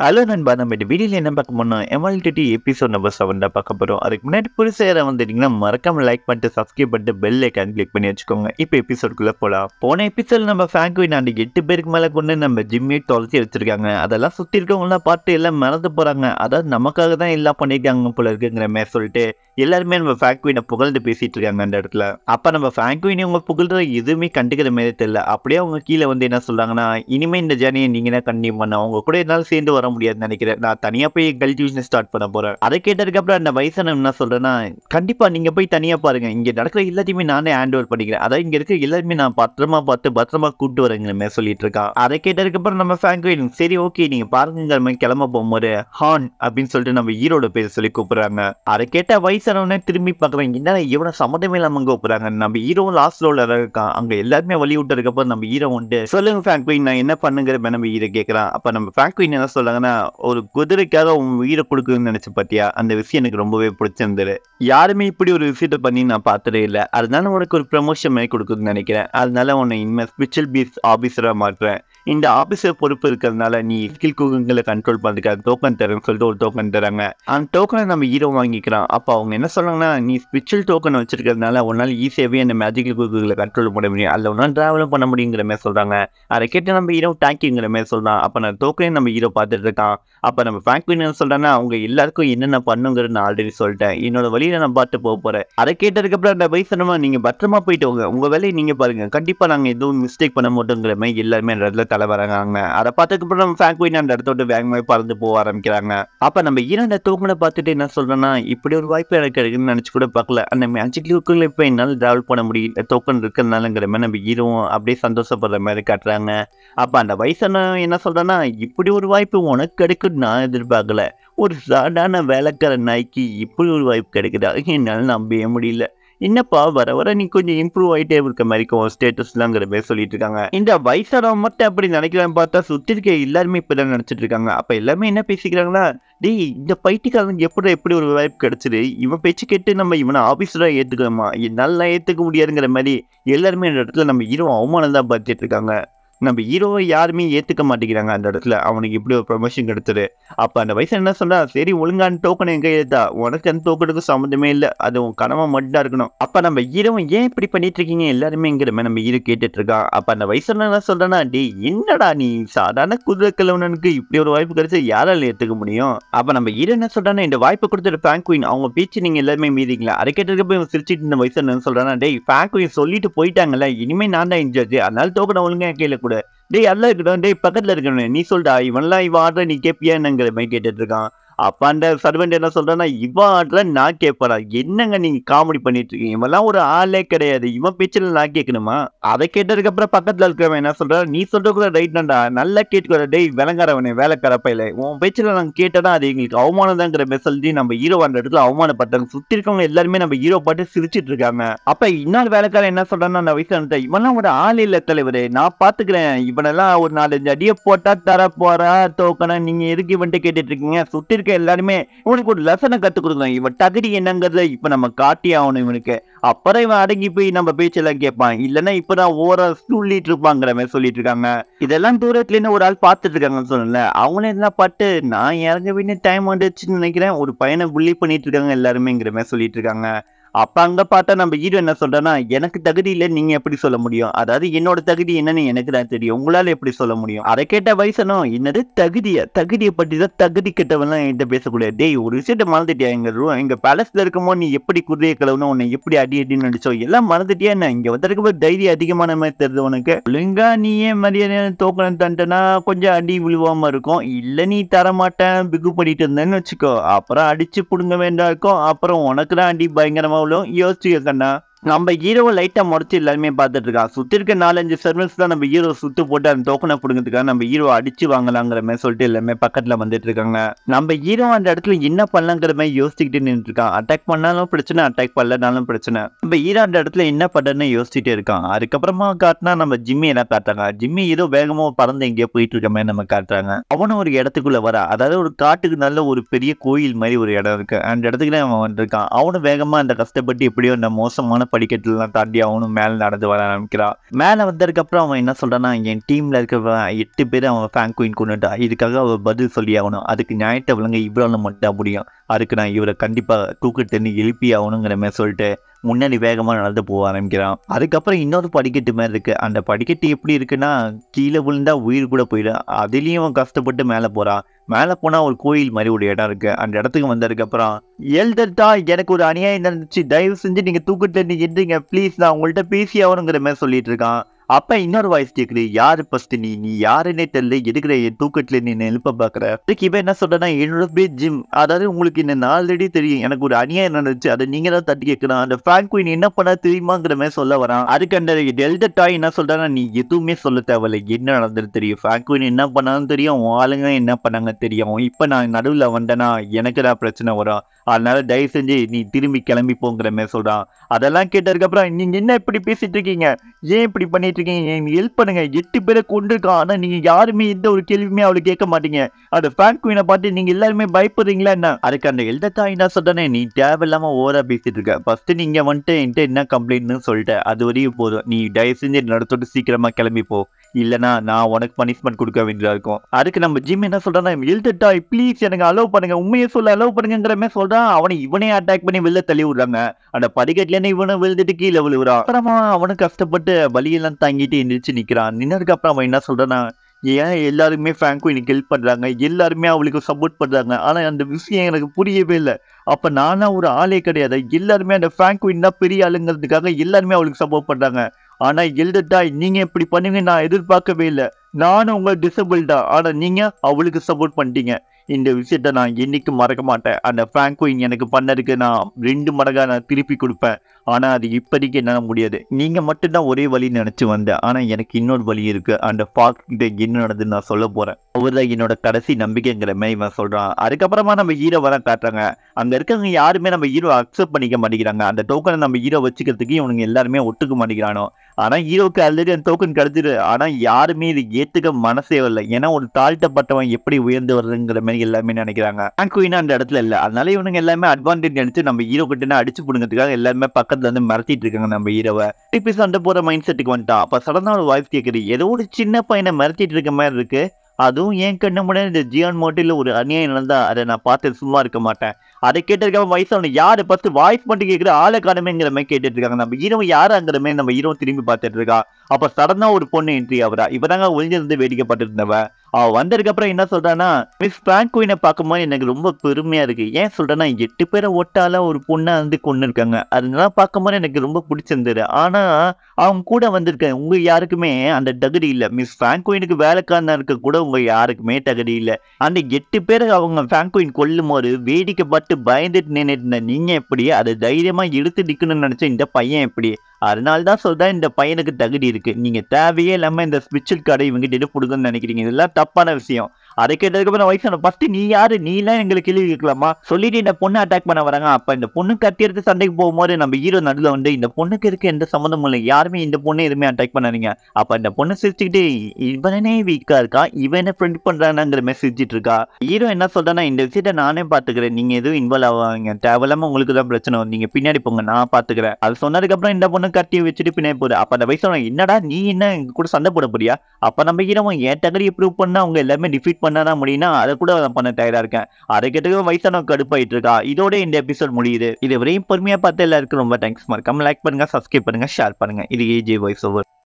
hello நண்பா நம்ம இந்த வீடியோவில் என்ன பார்க்க போனோம் எம்எல்டிடி எபிசோட் நம்பர் செவன் தான் பார்க்க போகிறோம் அதுக்கு முன்னாடி புதுசாக யாராக வந்துட்டிங்கன்னா மறக்காமல் லைக் பண்ணிட்டு சப்ஸ்கிரைப் பண்ணிட்டு பெல் ஐக்கான் கிளிக் பண்ணி வச்சுக்கோங்க இப்போ எபிசோடுக்குள்ளே போகலாம் போன எபிசோட் நம்ம ஃபேங்க்வின் அந்த எட்டு பேருக்கு மேலே கொண்டு நம்ம ஜிம்மே தொலைச்சி வச்சுருக்காங்க அதெல்லாம் சுற்றி இருக்கவங்களாம் பார்த்து எல்லாம் மறந்து போகிறாங்க அதாவது நமக்காக தான் எல்லாம் பண்ணியிருக்காங்க போல இருக்குங்கிற மாதிரி சொல்லிட்டு எல்லாருமே நம்ம ஃபேங்குவினை புகழ்ந்து பேசிட்டு இருக்காங்க அந்த இடத்துல அப்போ நம்ம ஃபேங்குவினை அவங்க புகழ்ற எதுவுமே கண்டுக்கிற மாதிரி தெரியல அப்படியே அவங்க கீழே வந்து என்ன சொல்கிறாங்கன்னா இனிமேல் இந்த ஜேர்னியை நீங்கள் தான் கண்டினியூ பண்ண அவங்க கூட என்னால் சேர்ந்து வர முடியாதுன்னு நினைக்கிறேன் நான் தனியாக போய் கல்வி ஸ்டார்ட் பண்ண போகிறேன் அதை கேட்டதுக்கப்புறம் அந்த வயசான என்ன சொல்கிறேன்னா கண்டிப்பாக நீங்கள் போய் தனியாக பாருங்கள் இங்கே நடக்கிற எல்லாத்தையுமே நானே ஹேண்ட் ஓவர் பண்ணிக்கிறேன் அதாவது இங்கே இருக்க எல்லாருமே நான் பத்திரமா பார்த்து பத்திரமா கூப்பிட்டு வரேங்கிற மாதிரி சொல்லிட்டு இருக்கான் அதை கேட்டதுக்கப்புறம் நம்ம ஃபேங்குவின் சரி ஓகே நீங்கள் பாருங்கிற மாதிரி கிளம்ப போகும்போது ஹான் அப்படின்னு சொல்லிட்டு நம்ம ஈரோட பேர் சொல்லி கூப்பிட்றாங்க அதை கேட்ட வயசு சரவணை திரும்பி பார்க்குறேன் என்ன இவனை சம்மந்தமே இல்லாமல் அங்கே ஒப்புறாங்க நம்ம ஹீரோ லாஸ்ட் ரோல இருக்கான் அங்கே எல்லாருமே வழி விட்டுறதுக்கப்புற நம்ம ஹீரோ உண்டு சொல்லுங்க ஃபேங்க் குயின் நான் என்ன பண்ணுங்கிற நம்ம ஹீரோ கேட்குறான் அப்போ நம்ம ஃபேங்க் குயின் என்ன சொல்கிறாங்கன்னா ஒரு குதிரைக்காக உன் உயிரை கொடுக்குதுன்னு நினச்சி பார்த்தியா அந்த விஷயம் எனக்கு ரொம்பவே பிடிச்சிருந்தது யாருமே இப்படி ஒரு விஷயத்தை பண்ணி நான் பார்த்ததே இல்லை அதனால உனக்கு ஒரு ப்ரமோஷன் மாதிரி கொடுக்குதுன்னு நினைக்கிறேன் அதனால உன்னை இனிமேல் ஸ்பெஷல் பீஸ் ஆஃபீஸராக மாற்றுறேன் இந்த ஆஃபீஸர் பொறுப்பு இருக்கிறதுனால நீ குகங்களை கண்ட்ரோல் பண்ணுறதுக்கு டோக்கன் தரேன்னு சொல்லிட்டு ஒரு டோக்கன் தராங்க அந்த டோக்கனை நம்ம ஹீரோ வாங்கிக்கிறான் அப்போ அவங்க என்ன சொல்கிறாங்கன்னா நீ ஸ்பிரிச்சுவல் டோக்கன் வச்சிருக்கிறதுனால உன்னால் ஈஸியாகவே அந்த மேஜிக்கல் குகங்களை கண்ட்ரோல் பண்ண முடியும் அதில் ஒன்றால் ட்ராவலும் பண்ண முடியுங்கிற மாதிரி சொல்கிறாங்க அதை கேட்டு நம்ம ஹீரோ டாக்கிங்கிற மாதிரி சொல்கிறான் அப்போ நான் டோக்கனே நம்ம ஹீரோ பார்த்துட்டு இருக்கான் அப்போ நம்ம ஃபேக்ட்ரி என்ன சொல்கிறேன்னா அவங்க எல்லாருக்கும் என்னென்ன பண்ணுங்கிறது நான் ஆல்ரெடி சொல்லிட்டேன் என்னோட வழியில் நான் பார்த்து போக போகிறேன் அதை கேட்டதுக்கப்புறம் அந்த பைசனமாக நீங்கள் பத்திரமா போயிட்டு உங்கள் வேலையை நீங்கள் பாருங்கள் கண்டிப்பாக நாங்கள் எதுவும் மிஸ்டேக் பண்ண மாட்டோங்கிற மாதிரி எல்லாருமே அந்த இடத்துல கலை வராங்க அதை பார்த்ததுக்கப்புறம் ஃபேங்குவின் அந்த இடத்த விட்டு வேகமாக பறந்து போக ஆரம்பிக்கிறாங்க அப்போ நம்ம ஈரான தூக்குனை பார்த்துட்டு என்ன சொல்கிறேன்னா இப்படி ஒரு வாய்ப்பு எனக்கு இருக்குன்னு நினச்சி கூட பார்க்கல அந்த மேஜிக் லுக்குள்ள இப்போ என்னால் ட்ராவல் பண்ண முடியல தோக்கன் இருக்கிறதுனாலங்கிற மாதிரி நம்ம ஹீரோவும் அப்படியே சந்தோஷப்படுற மாதிரி காட்டுறாங்க அப்போ அந்த வயசான என்ன சொல்கிறேன்னா இப்படி ஒரு வாய்ப்பு உனக்கு கிடைக்குன்னு நான் எதிர்பார்க்கல ஒரு சாதாரண வேலைக்கார நாய்க்கு இப்படி ஒரு வாய்ப்பு கிடைக்குதா என்னால் நம்பவே முடியல என்னப்பா வர வர நீ கொஞ்சம் இம்ப்ரூவ் ஆகிட்டே இருக்க மாதிரிக்கும் ஸ்டேட்டஸ்லாங்கிற மாதிரி சொல்லிட்டு இருக்காங்க இந்த வயசானவன் மட்டும் அப்படி நினைக்கிறான்னு பார்த்தா சுற்றி இருக்க எல்லாருமே தான் நினச்சிட்டு இருக்காங்க அப்போ எல்லாமே என்ன பேசிக்கிறாங்களா டேய் இந்த பைட்டிக்காரன் எப்படி எப்படி ஒரு வாய்ப்பு கிடச்சிரு இவன் பேச்சு கேட்டு நம்ம இவனை ஆஃபீஸராக ஏற்றுக்கலாமா என்னால் ஏற்றுக்க முடியாதுங்கிற மாதிரி எல்லாருமே இந்த இடத்துல நம்ம இரவு அவமானம் தான் பார்த்துட்டு இருக்காங்க நம்ம ஹீரோவை யாருமே ஏற்றுக்க மாட்டேங்கிறாங்க அந்த இடத்துல அவனுக்கு இப்படி ஒரு ப்ரொமோஷன் கிடைச்சது அப்போ அந்த வயசு என்ன சொன்னால் சரி ஒழுங்கான டோக்கன் எங்கே எழுதா உனக்கு அந்த டோக்கனுக்கு சம்மந்தமே இல்லை அது உன் கனவை மட்டும் இருக்கணும் அப்போ நம்ம ஹீரோவை ஏன் இப்படி பண்ணிட்டு இருக்கீங்க எல்லாருமேங்கிற மாதிரி நம்ம ஹீரோ கேட்டுட்டு இருக்கான் அப்போ அந்த வயசு என்ன சொல்கிறேன்னா டே என்னடா நீ சாதாரண குதிரை கிழவனுக்கு இப்படி ஒரு வாய்ப்பு கிடைச்சி யாரால ஏற்றுக்க முடியும் அப்போ நம்ம ஹீரோ என்ன சொல்றானா இந்த வாய்ப்பு கொடுத்துட்டு ஃபேங்குயின் அவங்க பேச்சு நீங்கள் எல்லாருமே மீறிங்களா அதை கேட்டிருக்கப்போ இவன் சிரிச்சிட்டு இந்த வயசு என்ன சொல்றானா டே ஃபேங்குயின் சொல்லிட்டு போயிட்டாங்கல்ல இனிமேல் நான் தான் இன்ஜார்ஜ் அதனால டோக்கன் ஒழுங்காக கேளுக்கு கூட டேய் அதெல்லாம் இருக்கட்டும் டேய் பக்கத்தில் இருக்கணும் நீ சொல்டா இவன்லாம் இவன் ஆடுற நீ கேப்பியான்னு என்னங்கிற மைக் கேட்டுட்டு இருக்கான் அப்போ அந்த சர்வெண்ட் என்ன சொல்கிறேன்னா ஆட்டில் நான் கேட்பறா என்னங்க நீங்கள் காமெடி பண்ணிட்டு இருக்கீங்க இவெல்லாம் ஒரு ஆளே கிடையாது இவன் பேச்சில் நான் கேட்கணுமா அதை கேட்டதுக்கப்புறம் பக்கத்தில் இருக்கிறவன் என்ன சொல்கிறான் நீ சொல்கிற கூட ரைட் தான்டா நல்லா கேட்டுக்கிற டேய் விளங்காரவனே வேலைக்காரப்பையில் உன் பேச்சில் நாங்கள் கேட்டதான் அது எங்களுக்கு அவமானம் தாங்கிற மெசல்ஜி நம்ம ஹீரோ அந்த இடத்துல அவமானப்பட்டாங்க சுற்றி இருக்கவங்க எல்லாருமே நம்ம ஹீரோ பாட்டு சிரிச்சிட்டு இருக்காங்க அப்போ இன்னொரு வேலைக்காரன் என்ன சொல்கிறான்னா நான் வயசான இவெல்லாம் ஒரு ஆள் இல்லை தலைவர் நான் பார்த்துக்கிறேன் இவனெல்லாம் ஒரு நாலஞ்சு அடியை போட்டால் தர போகிறா தோக்கணும் நீங்கள் எதுக்கு இவன்ட்டு கேட்டுட்டு இருக்கீங்க சுற்றி இருக்க எல்லாருமே இவனுக்கு ஒரு லெசனை கற்றுக் கொடுக்கணும் இவன் தகுதி என்னங்கிறத இப்போ நம்ம காட்டி ஆகணும் இவனுக்கு அப்புறம் இவன் அடங்கி போய் நம்ம பேச்செல்லாம் கேட்பான் இல்லைன்னா இப்போதான் ஓரா சொல்லிட்டு இருப்பாங்கிற மாதிரி சொல்லிட்டு இருக்காங்க இதெல்லாம் தூரத்துலேருந்து ஒரு ஆள் பார்த்துட்டு இருக்காங்கன்னு சொல்லல அவங்களும் இதெல்லாம் பட்டு நான் இறங்க வேண்டிய டைம் வந்துச்சுன்னு நினைக்கிறேன் ஒரு பையனை புள்ளி பண்ணிட்டு இருக்காங்க எல்லாருமேங்கிற மாதிரி சொல்லிட்டு இருக்காங்க அப்போ அங்கே பார்த்தா நம்ம ஹீரோ என்ன சொல்கிறேன்னா எனக்கு தகுதி இல்லை நீங்கள் எப்படி சொல்ல முடியும் அதாவது என்னோட தகுதி என்னன்னு எனக்கு தான் தெரியும் உங்களால் எப்படி சொல்ல முடியும் அதை கேட்ட வயசனும் என்னது தகுதியை தகுதியை பற்றி தான் தகுதி கெட்டவெல்லாம் என்கிட்ட பேசக்கூடாது டேய் ஒரு விஷயத்த மறந்துட்டியா எங்கள் ரூ எங்கள் பேலஸில் இருக்கும்போது நீ எப்படி குதிரையை கிளவுனோ உன்னை எப்படி அடி அடின்னு நடிச்சோ எல்லாம் மறந்துட்டியா என்ன இங்கே வந்து இருக்கும்போது தைரியம் அதிகமான மாதிரி தெரியுது உனக்கு ஒழுங்கா நீயே மரியாதை தோக்கணும் தண்டனா கொஞ்சம் அடி விழுவாமல் இருக்கும் இல்லை நீ தரமாட்டேன் பிகு பண்ணிட்டு இருந்தேன்னு வச்சுக்கோ அப்புறம் அடிச்சு பிடுங்க வேண்டாம் இருக்கும் அப்புறம் உனக்கு தான் அடி பயங்கரமாக ఈ ఈరోజు కన్నా நம்ம ஹீரோவை லைட்டாக முடச்சி எல்லாருமே பார்த்துட்டு இருக்கான் சுற்றி இருக்க நாலஞ்சு சர்வன்ஸ் தான் நம்ம ஹீரோ சுற்று போட்டு அந்த டோக்கனை பிடுங்கிறதுக்காக நம்ம ஹீரோ அடிச்சு வாங்கலாங்கிற மாதிரி சொல்லிட்டு எல்லாமே பக்கத்தில் வந்துட்டு இருக்காங்க நம்ம ஹீரோ அந்த இடத்துல என்ன பண்ணலாங்கிற மாதிரி யோசிச்சுக்கிட்டு நின்று இருக்கான் அட்டாக் பண்ணாலும் பிரச்சனை அட்டாக் பண்ணலனாலும் பிரச்சனை நம்ம ஹீரோ அந்த இடத்துல என்ன பண்ணுறதுன்னு யோசிச்சுட்டே இருக்கான் அதுக்கப்புறமா காட்டினா நம்ம ஜிம்மி என்ன காட்டுறாங்க ஜிம்மி ஹீரோ வேகமாக பறந்து எங்கேயோ போயிட்டு இருக்க மாதிரி நம்ம காட்டுறாங்க அவனும் ஒரு இடத்துக்குள்ள வரா அதாவது ஒரு காட்டுக்கு நல்ல ஒரு பெரிய கோயில் மாதிரி ஒரு இடம் இருக்கு அந்த இடத்துக்குள்ள அவன் வந்திருக்கான் அவனும் வேகமாக அந்த கஷ்டப்பட்டு எப்படியோ அந்த மோசமான படிக்கட்டுலாம் தாண்டி அவனும் மேலே நடந்து வர ஆரம்பிக்கிறான் மேலே வந்ததுக்கப்புறம் அவன் என்ன சொல்கிறான்னா என் டீமில் இருக்கிற எட்டு பேர் அவன் ஃபேங்க் குயின் கொண்டுட்டான் இதுக்காக அவள் பதில் சொல்லி ஆகணும் அதுக்கு ஞாயிற்று விலங்க இவ்வளோ மட்டும் முடியும் அதுக்கு நான் இவரை கண்டிப்பாக தூக்கு தண்ணி எழுப்பி ஆகணுங்கிற மாதிரி சொல்லிட்டு முன்னாடி வேகமாக நடந்து போக ஆரம்பிக்கிறான் அதுக்கப்புறம் இன்னொரு படிக்கட்டு மாதிரி இருக்குது அந்த படிக்கட்டு எப்படி இருக்குன்னா கீழே விழுந்தால் உயிர் கூட போயிடும் அதுலேயும் அவன் கஷ்டப்பட்டு மேலே போகிறான் மேலே போனால் ஒரு கோயில் மாதிரி ஒரு இடம் இருக்குது அந்த இடத்துக்கு வந்ததுக்கப்புறம் எழுதா எனக்கு ஒரு அநியாயம் நடந்துச்சு தயவு செஞ்சு நீங்கள் தண்ணி நின்றுங்க ப்ளீஸ் நான் உங்கள்கிட்ட பேசி ஆகணுங்கிற மாதிரி சொல்லிட்டு இருக்கான் அப்ப இன்னொரு வாய்ஸ் கேக்குது யாரு பஸ்ட் நீ நீ யாருன்னே தெரியல எடுக்கிற என் தூக்கத்துல நீ எழுப்ப பாக்குற அதுக்கு இவன் என்ன சொல்கிறேன்னா என்னோட பேர் ஜிம் அதாவது உங்களுக்கு என்ன ஆல்ரெடி தெரியும் எனக்கு ஒரு அநியாயம் நடந்துச்சு அதை நீங்க தான் தட்டி கேட்கலாம் அந்த பிராங்க் குயின் என்ன பண்ணா தெரியுமாங்கிற மாதிரி சொல்ல வரான் அதுக்கு அந்த டெல்டா டாய் என்ன சொல்றா நீ எதுவுமே சொல்ல தேவையில்ல என்ன நடந்தது தெரியும் பிராங்க் குயின் என்ன பண்ணாலும் தெரியும் ஆளுங்க என்ன பண்ணாங்க தெரியும் இப்ப நான் நடுவுல வந்தேன்னா எனக்கு தான் பிரச்சனை வரும் அதனால தயவு செஞ்சு நீ திரும்பி கிளம்பி போங்கிற மாதிரி சொல்றான் அதெல்லாம் அப்புறம் நீங்க என்ன இப்படி பேசிட்டு இருக்கீங்க ஏன் இப்படி பண்ணிட்டு பண்ணிட்டு இருக்கீங்க ஹெல்ப் பண்ணுங்க எட்டு பேரை கொண்டிருக்கான் ஆனால் நீங்கள் யாருமே எந்த ஒரு கேள்வியுமே அவளை கேட்க மாட்டீங்க அந்த ஃபேன் குயினை பார்த்து நீங்கள் எல்லாருமே பயப்படுறீங்களா என்ன அதுக்கு அந்த எழுத தாய் என்ன சொல்கிறேனே நீ தேவையில்லாமல் ஓவராக பேசிட்டு இருக்க ஃபஸ்ட்டு நீங்கள் வந்துட்டு என்கிட்ட என்ன கம்ப்ளைண்ட்னு சொல்லிட்டேன் அது வரையும் போதும் நீ தயவு செஞ்சு நடத்தோட்டு சீக்கிரமாக கிளம்பி போ இல்லைனா நான் உனக்கு பனிஷ்மெண்ட் கொடுக்க வேண்டியதாக இருக்கும் அதுக்கு நம்ம ஜிம் என்ன சொல்கிறான் எழுதிட்டா ப்ளீஸ் எனக்கு அலோவ் பண்ணுங்க உண்மையை சொல்ல அலோவ் பண்ணுங்கிற மாதிரி சொல்கிறான் அவனை இவனே அட்டாக் பண்ணி வெளில தள்ளி விடுறாங்க அந்த படிக்கட்டுலேருந்து இவனை விழுந்துட்டு கீழே விழுவுறான் அப்புறமா அவனும் கஷ்டப்பட்டு வலியெல்லாம் தாங்கிட்டு எந்திரிச்சு நிற்கிறான் நின்னதுக்கு அப்புறம் அவன் என்ன சொல்கிறான் ஏன் எல்லாருமே ஃபேங்கும் எனக்கு ஹெல்ப் பண்ணுறாங்க எல்லாருமே அவளுக்கு சப்போர்ட் பண்ணுறாங்க ஆனால் அந்த விஷயம் எனக்கு புரியவே இல்லை அப்போ நானாக ஒரு ஆளே கிடையாது எல்லாருமே அந்த ஃபேங்க்வின் தான் பெரிய ஆளுங்கிறதுக்காக எல்லாருமே அவளுக்கு சப்போர்ட் பண்ணுறாங்க ஆனால் எழுதட்டாய் நீங்கள் இப்படி பண்ணுங்க நான் எதிர்பார்க்கவே இல்லை நானும் உங்கள் டிசபிள் தான் ஆனால் நீங்கள் அவளுக்கு சப்போர்ட் பண்ணிட்டீங்க இந்த விஷயத்த நான் என்றைக்கும் மறக்க மாட்டேன் அந்த ஃப்ராங்கோயின் எனக்கு பண்ணதுக்கு நான் ரெண்டு மடங்காக நான் திருப்பி கொடுப்பேன் ஆனால் அது இப்போதைக்கு என்னால் முடியாது நீங்கள் மட்டும்தான் ஒரே வழி நினச்சி வந்தேன் ஆனால் எனக்கு இன்னொரு வழி இருக்குது அந்த ஃபாக் கிட்ட என்ன நடந்து நான் சொல்ல போகிறேன் அவர் தான் என்னோட கடைசி நம்பிக்கைங்கிற மாதிரி இவன் சொல்கிறான் அதுக்கப்புறமா நம்ம ஹீரோ வர காட்டுறாங்க அங்கே இருக்கிறவங்க யாருமே நம்ம ஹீரோ அக்செப்ட் பண்ணிக்க மாட்டேங்கிறாங்க அந்த டோக்கனை நம்ம ஹீரோ வச்சுக்கிறதுக்கு இவனுங்க எல்லாருமே ஒட்டுக்க மாட்டேங்கிறானோ ஆனால் ஹீரோக்கு ஆல்ரெடி அந்த டோக்கன் கிடச்சிரு ஆனால் யாருமே இது ஏற்றுக்க மனசே இல்லை ஏன்னா ஒரு தாழ்த்தப்பட்டவன் எப்படி உயர்ந்து வருதுங்கிற மாதிரி எல்லாமே நினைக்கிறாங்க குயினா அந்த இடத்துல இல்லை அதனால இவனுங்க எல்லாமே அட்வான்டேஜ் எடுத்து நம்ம ஹீரோ கிட்டே அடிச்சு பிடுங்கிறதுக்காக எல்லாருமே பக்கத்து பக்கத்துல இருந்து மிரட்டிட்டு இருக்காங்க நம்ம ஹீரோவை திருப்பி சண்டை போற மைண்ட் செட்டுக்கு வந்துட்டான் அப்ப சடனா ஒரு வாய்ஸ் கேக்குது ஏதோ ஒரு சின்ன பையனை மிரட்டிட்டு இருக்க மாதிரி இருக்கு அதுவும் என் கண்ண முன்னாடி இந்த ஜியான் மோட்டில் ஒரு அநியாயம் நடந்தா அதை நான் பார்த்து சும்மா இருக்க மாட்டேன் அதை கேட்டிருக்காம வயசான யாரு பார்த்து வாய்ஸ் மட்டும் கேட்கிற ஆளை காணுமேங்கிற மாதிரி கேட்டுட்டு இருக்காங்க நம்ம ஹீரோ யாராங்கிற மாதிரி நம்ம ஹீரோ திரும்பி பார்த்துட்டு இருக்கா அப்போ சடனாக ஒரு பொண்ணு என்ட்ரி ஆகுறா இவதாங்க ஒளிஞ்சிருந்து வேடிக்கப்பட்டிருந்தவ அவள் வந்ததுக்கப்புறம் என்ன சொல்கிறான்னா மிஸ் பார்க்கும் பார்க்கும்போது எனக்கு ரொம்ப பெருமையாக இருக்குது ஏன் சொல்கிறேன்னா எட்டு பேரை ஒட்டால ஒரு பொண்ணாக வந்து கொண்டு இருக்காங்க பார்க்கும் பார்க்கும்போது எனக்கு ரொம்ப பிடிச்சிருந்தது ஆனால் அவங்க கூட வந்திருக்க உங்கள் யாருக்குமே அந்த தகுதி இல்லை மிஸ் ஃப்ராங்கோயினுக்கு வேலைக்காரனாக இருக்க கூட உங்கள் யாருக்குமே தகுதி இல்லை அந்த எட்டு பேர் அவங்க ஃப்ராங்கோயின் கொல்லும் போது வேடிக்கை பட்டு பயந்துட்டு நின்றுட்டு நீங்கள் எப்படி அதை தைரியமாக எடுத்து நிக்கணும்னு நினச்ச இந்த பையன் எப்படி அதனால தான் சொல்கிறேன் இந்த பையனுக்கு தகுதி இருக்குது நீங்கள் தேவையே இல்லாமல் இந்த ஸ்பிரிச்சுவல் கார்டை இவங்க எடுப்பு கொடுக்குன்னு நினைக்கிறீங்க இதெல்லாம் தப்பான விஷயம் அதை கேட்டதுக்கு வயசான சொன்ன ஃபர்ஸ்ட் நீ யாரு நீ எல்லாம் எங்களுக்கு கேள்வி இருக்கலாமா சொல்லிட்டு இந்த பொண்ணு அட்டாக் பண்ண வராங்க அப்ப இந்த பொண்ணு எடுத்து சண்டைக்கு போகும்போது நம்ம ஹீரோ நடுல வந்து இந்த பொண்ணுக்கு இருக்க எந்த சம்மந்தமும் இல்லை யாருமே இந்த பொண்ணு எதுவுமே அட்டாக் பண்ணாதீங்க அப்ப இந்த பொண்ணு சிரிச்சுக்கிட்டு இவனே வீக்கா இருக்கா இவனை ஃப்ரெண்ட் பண்றானாங்கிற மாதிரி சிரிச்சிட்டு இருக்கா ஹீரோ என்ன சொல்றேன்னா இந்த விஷயத்த நானே பாத்துக்கிறேன் நீங்க எதுவும் இன்வால்வ் ஆவாங்க தேவையில்லாம உங்களுக்கு தான் பிரச்சனை வரும் நீங்க பின்னாடி போங்க நான் பாத்துக்கிறேன் அது சொன்னதுக்கு அப்புறம் இந்த பொண்ணு கட்டி வச்சுட்டு பின்னாடி போகுது அப்ப அந்த வயசு என்னடா நீ என்ன கூட சண்டை போட போறியா அப்ப நம்ம ஹீரோ ஏன் தகுதியை ப்ரூவ் பண்ணா அவங்க எல்லாமே டிஃபீட் பண்ண தான் முடியும்னா அதை கூட நான் பண்ண தயாராக இருக்கேன் அதை கேட்டுக்க வயசான கடுப்பாயிட்டு இருக்கா இதோட இந்த எபிசோட் முடியுது இது வரையும் பொறுமையாக பார்த்து எல்லாருக்கும் ரொம்ப தேங்க்ஸ் மறக்காம லைக் பண்ணுங்கள் சப்ஸ்கிரைப் பண்ணுங்கள் ஷேர் பண்ணுங்கள் இது ஏஜி வாய்ஸ் ஓவர்